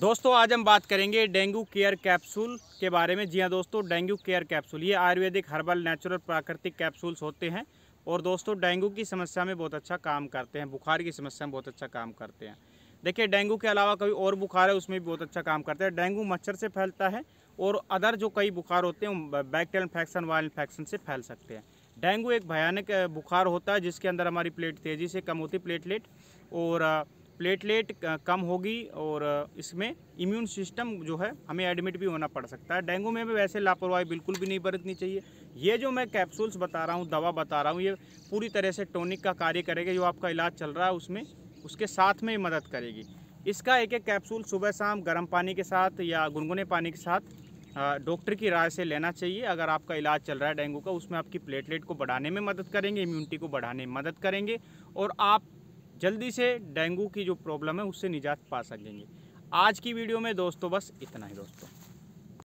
दोस्तों आज हम बात करेंगे डेंगू केयर कैप्सूल के बारे में जी हाँ दोस्तों डेंगू केयर कैप्सूल ये आयुर्वेदिक हर्बल नेचुरल प्राकृतिक कैप्सूल्स होते हैं और दोस्तों डेंगू की समस्या में बहुत अच्छा काम करते हैं बुखार की समस्या में बहुत अच्छा काम करते हैं देखिए डेंगू के अलावा कभी और बुखार है उसमें भी बहुत अच्छा काम करते हैं डेंगू मच्छर से फैलता है और अदर जो कई बुखार होते हैं बैक्टेरियल इन्फेक्शन वायरल इन्फेक्शन से फैल सकते हैं डेंगू एक भयानक बुखार होता है जिसके अंदर हमारी प्लेट तेज़ी से कम होती प्लेटलेट और प्लेटलेट कम होगी और इसमें इम्यून सिस्टम जो है हमें एडमिट भी होना पड़ सकता है डेंगू में भी वैसे लापरवाही बिल्कुल भी नहीं बरतनी चाहिए ये जो मैं कैप्सूल्स बता रहा हूँ दवा बता रहा हूँ ये पूरी तरह से टोनिक का कार्य करेगा जो आपका इलाज चल रहा है उसमें उसके साथ में मदद करेगी इसका एक एक कैप्सूल सुबह शाम गर्म पानी के साथ या गुनगुने पानी के साथ डॉक्टर की राय से लेना चाहिए अगर आपका इलाज चल रहा है डेंगू का उसमें आपकी प्लेटलेट को बढ़ाने में मदद करेंगे इम्यूनिटी को बढ़ाने में मदद करेंगे और आप जल्दी से डेंगू की जो प्रॉब्लम है उससे निजात पा सकेंगे आज की वीडियो में दोस्तों बस इतना ही दोस्तों